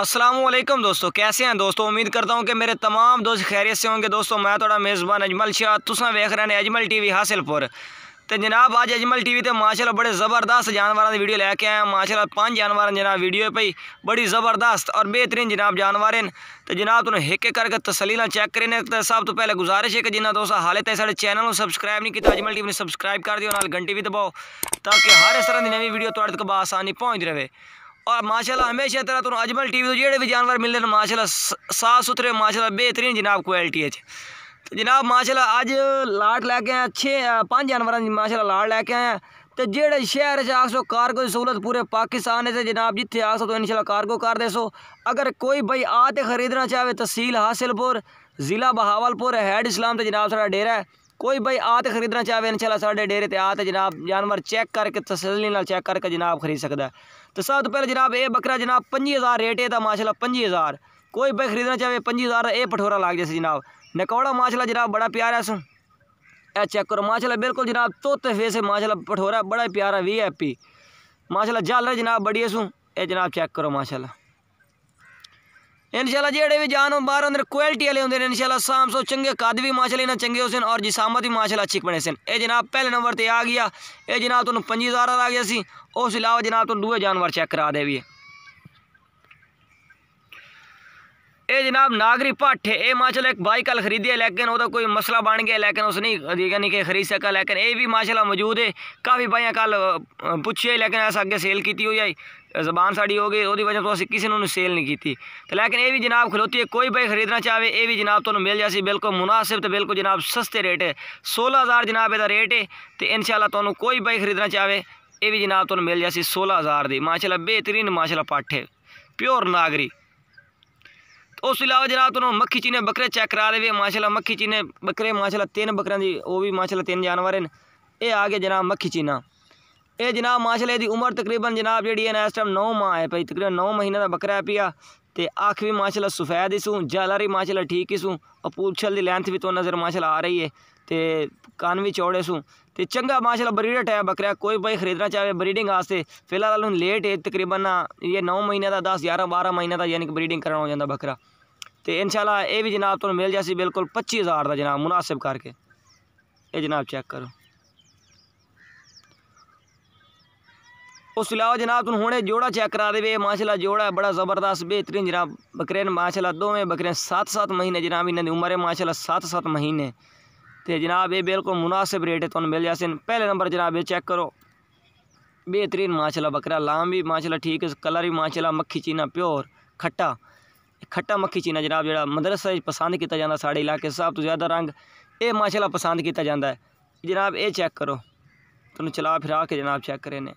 اسلام علیکم دوستو کیسے ہیں دوستو امید کرتا ہوں کہ میرے تمام دوست خیریت سے ہوں گے دوستو میں ترا میزبان اجمل شاہ تو ویخ رہے ہیں اجمل ٹی وی حاصل تو جناب آج اجمل ٹی وی تے ماشاءاللہ بڑے زبردست جانور ویڈیو لے کے آیا ماشاء اللہ پانچ جانوروں جناب ویڈیو پی بڑی زبردست اور بہترین جناب جانور ہیں تو جناب تھی ایک کر کے تسلیلیں چیک کریں تو سب تو پہلے گزارش ہے کہ جنہ تو حالے تے سارے چینل میں سبسکرائب نہیں کیتا اجمل ٹی وی نے سبسکرائب کر دیو نال گھنٹی بھی دباؤ تاکہ ہر اس طرح دی نو ویڈیو تعلیم تک بآسانی پہنچ رہے اور ماشاءاللہ ہمیشہ طرح تو اجمل ٹی وی تو جڑے بھی جانور ملے ہیں ماشاءاللہ ساتھ صاف ستھرے ماشاء بہترین جناب کوالٹی ہے تو جناب ماشاءاللہ آج اج لاٹ لے کے ہیں چھ پانچ جانور ماشاءاللہ اللہ لاٹ لے کے ہیں تو جیڑے شہر سے کارگو سے سہولت پورے پاکستان سے جناب جتے آسو تو انشاءاللہ کارگو کار دے سو اگر کوئی بھائی آتے خریدنا چاہے تحصیل حاصل پور ضلع بہاول پور ہیڈ اسلام تو جناب سارا ڈیرہ ہے کوئی بھائی آتے خریدنا چاہے انشاءاللہ ان ڈیرے اللہ آتے جناب جانور چیک کر کے تسلی چیک کر کے جناب خرید خریدتا ہے تو سب تو پہلے جناب اے بکرا جناب پچی ہزار ریٹ ہے تو ماشاء اللہ پنجی ہزار کوئی بھائی خریدنا چاہے پنجی ہزار یہ پٹھوا لگ جائے جناب نکوڑا ماشاءاللہ جناب بڑا پیاارا سن اے چیک کرو ماشاءاللہ بالکل جناب توتے فیس ہے ماشاء اللہ بڑا پیارا وی ایپی ماشاء اللہ جل رہا جناب بڑی سوں اے جناب چیک کرو ماشاءاللہ انشاءاللہ جیڑے بھی جانو باہر اندر کوالٹی والے ہوتے ہیں ان سام سو چنگے کے بھی ماشاءاللہ اللہ چنگے ہوئے سن اور جسامت جی بھی ماشاءاللہ اللہ بنے سن اے جناب پہلے نمبر تے آ گیا تناب تنوں پچی ہزار آ گیا سی اس علاوہ جناب تمہیں دوے جانور چیک کرا دیا ہے یہ جناب ناگری پٹ ہے یہ ماشاء اللہ ایک بائک کل خریدی ہے لیکن وہ مسئلہ بن گیا لیکن اس نہیں یعنی کہ نہیں کہ خریدا لیکن یہ بھی ماشاء اللہ موجود ہے کافی بائیں کل پوچھے لیکن اصل اگیں سیل کی ہو جائے زبان ساری ہو گئی وہی وجہ سے کسی نے سیل نہیں کی لیکن یہ بھی جناب خلوتی ہے کوئی بائی خریدنا چاہے یہ بھی جناب تھی مل جائے بالکل مناسب تو بالکل جناب سستے ریٹ ہے سولہ ہزار جناب یہ ریٹ ہے تو ان شاء اللہ تو کوئی بائی خریدنا چاہے یہ بھی جناب تم مل جائے سولہ ہزار دی ماشاء اللہ پیور ناگری اس کے علاوہ جناب تمہوں مکھی چینے بکرے چیک کرا دے ماشاءاللہ مکھی چینے بکرے ماشاءاللہ تین بکرے دی وہ بھی ماشاءاللہ تین جانور ہیں اے آگے جناب مکھی چینا اے جناب ماشاءاللہ دی عمر تقریباً جناب جیس ٹائم نو ماہ ہے پئی تقریباً نو مہینہ دا بکرا ہے تے اکھ بھی ماشاءاللہ سفید ہی سوں جالاری ماشاءاللہ ٹھیک ہی سوں اور پوچھل دی لینتھ بھی تو نظر ماشاءاللہ آ رہی ہے تے کان بھی چوڑے سوں تے چنگا ماشاءاللہ اللہ بریڈ ٹائپ بکرا کوئی بھائی خریدنا چاہے بریڈنگ واسطے فی الحال تعلق لیٹ ہے تقریباً یہ نو مہینہ دا دس گیارہ بارہ مہینہ دا یعنی کہ بریڈنگ کرنا ہو جاتا بکرا تو انشاءاللہ اے بھی جناب تو مل جائے گی پچی ہزار جناب مناسب کر کے اے جناب چیک کرو اس علاوہ جناب تم ہونے جوڑا چیک کرا بے ماشاءاللہ جوڑا ہے بڑا زبردست بہترین جناب بکرین ماشاءاللہ دو میں بکرین سات سات مہینے جناب انہیں عمر ہے ماشاءاللہ سات سات مہینے جناب یہ بالکل مناسب ریٹ مل جائے پہلے نمبر جناب یہ چیک کرو بہترین ماشاءاللہ بکرا لام بھی ماشاءاللہ ٹھیک ہے کلر بھی ماشاءاللہ مکھی چینا پیور کھٹا کھٹا مکھی چینا جناب جڑا مدرسہ پسند کیتا جاتا ساڑے علاقے سب زیادہ رنگ اے ماشاءاللہ پسند کیتا جا ہے جناب اے چیک کرو تم چلا پلا کے جناب چیک کرے نے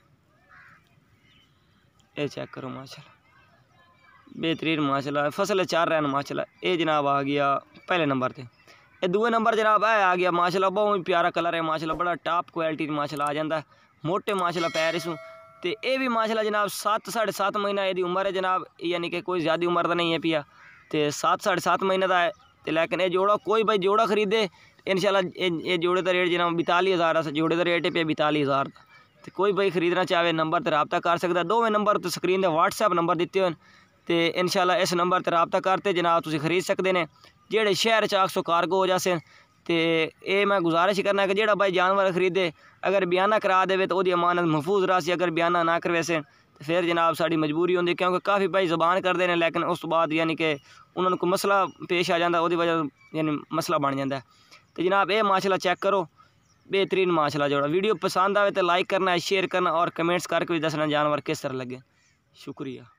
اے چیک کرو ماشاءاللہ بہترین ماشاءاللہ فصل چار رہن ماشاءاللہ اے جناب آ گیا پہلے نمبر اے دوے نمبر جناب ہے آ گیا ماشا بہت پیارا کلر ہے ماشاءاللہ بڑا ٹاپ کوالٹی ماشاءاللہ آ ہے موٹے ماشاءاللہ اللہ پیرس تے اے بھی ماشاءاللہ جناب سات ساڑھے سات مہینہ یہ عمر ہے جناب یعنی کہ کوئی زیادہ عمر دا نہیں ہے پیا تے سات ساڑھے سات مہینہ دا ہے تے لیکن اے جوڑا کوئی خریدے ان شاء انشاءاللہ اے جوڑے دا ریٹ جناب بیتالی ہزار ہے جوڑے دا ریٹ پہ بیتالی ہزار تے کوئی بھائی خریدنا چاہے نمبر تے رابطہ کرتا ہے دو نمبر تے سکرین دے میں واٹسپ نمبر دیتے ہو تے انشاءاللہ اس نمبر تے رابطہ کرتے جناب تسی خرید سکتے جی شہر چک سو کارکو جیسا تو یہ میں گزارش کرنا کہ جہاں بھائی جانور خریدے اگر بیانہ کرا دے تو وہ امانت محفوظ رہ سے اگر بیاانہ نہ کروے سین تو پھر جناب ساری مجبوری ہوتی کیوںکہ کافی بھائی زبان کرتے ہیں لیکن اس بعد یعنی کہ انہوں نے کوئی مسئلہ پیش آ جائے وہ یعنی مسئلہ بن جاتا ہے تو جناب یہ ماشا چیک کرو بہترین ماشا جوڑا ویڈیو پسند آئے تو لائک کرنا شیئر کرنا اور کمنٹس کر کے بھی دسنا جانور کس طرح لگے شکریہ